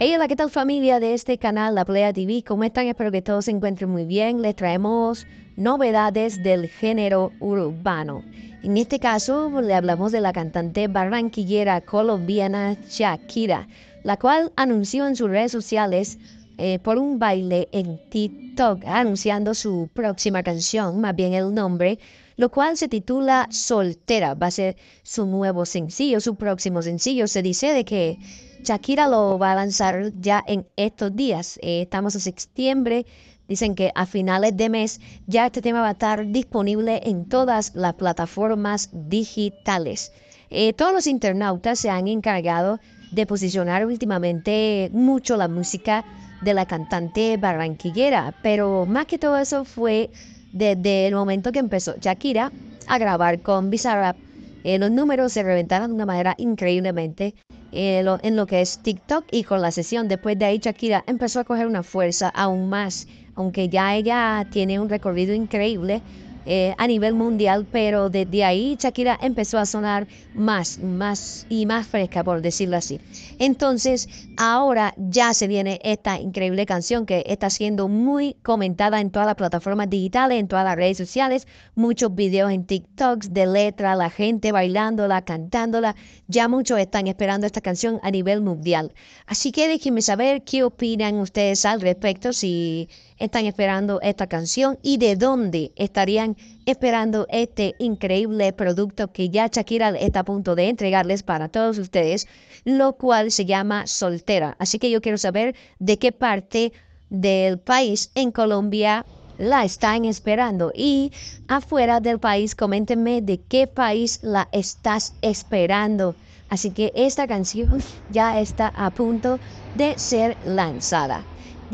Hey, hola, ¿qué tal familia de este canal, La Playa TV? ¿Cómo están? Espero que todos se encuentren muy bien. Les traemos novedades del género urbano. En este caso, le hablamos de la cantante barranquillera colombiana Shakira, la cual anunció en sus redes sociales eh, por un baile en TikTok, anunciando su próxima canción, más bien el nombre, lo cual se titula Soltera. Va a ser su nuevo sencillo, su próximo sencillo. Se dice de que Shakira lo va a lanzar ya en estos días. Eh, estamos en septiembre. Dicen que a finales de mes ya este tema va a estar disponible en todas las plataformas digitales. Eh, todos los internautas se han encargado de posicionar últimamente mucho la música de la cantante barranquillera, pero más que todo eso fue desde el momento que empezó Shakira a grabar con Bizarrap. Eh, los números se reventaron de una manera increíblemente eh, en lo que es TikTok y con la sesión. Después de ahí Shakira empezó a coger una fuerza aún más aunque ya ella tiene un recorrido increíble eh, a nivel mundial, pero desde ahí Shakira empezó a sonar más, más y más fresca, por decirlo así. Entonces, ahora ya se viene esta increíble canción que está siendo muy comentada en todas las plataformas digitales, en todas las redes sociales, muchos videos en TikToks de letra, la gente bailándola, cantándola. Ya muchos están esperando esta canción a nivel mundial. Así que déjenme saber qué opinan ustedes al respecto, si están esperando esta canción y de dónde estarían esperando este increíble producto que ya Shakira está a punto de entregarles para todos ustedes, lo cual se llama Soltera. Así que yo quiero saber de qué parte del país en Colombia la están esperando y afuera del país coméntenme de qué país la estás esperando. Así que esta canción ya está a punto de ser lanzada.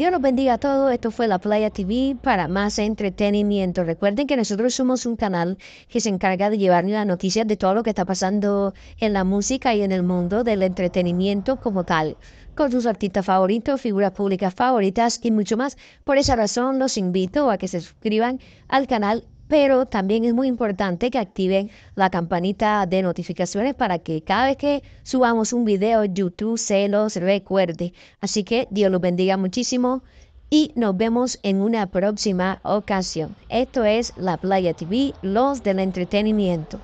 Dios los bendiga a todos. Esto fue La Playa TV para más entretenimiento. Recuerden que nosotros somos un canal que se encarga de llevarnos las noticias de todo lo que está pasando en la música y en el mundo del entretenimiento como tal con sus artistas favoritos, figuras públicas favoritas y mucho más. Por esa razón los invito a que se suscriban al canal pero también es muy importante que activen la campanita de notificaciones para que cada vez que subamos un video, YouTube se los recuerde. Así que Dios los bendiga muchísimo y nos vemos en una próxima ocasión. Esto es La Playa TV, los del entretenimiento.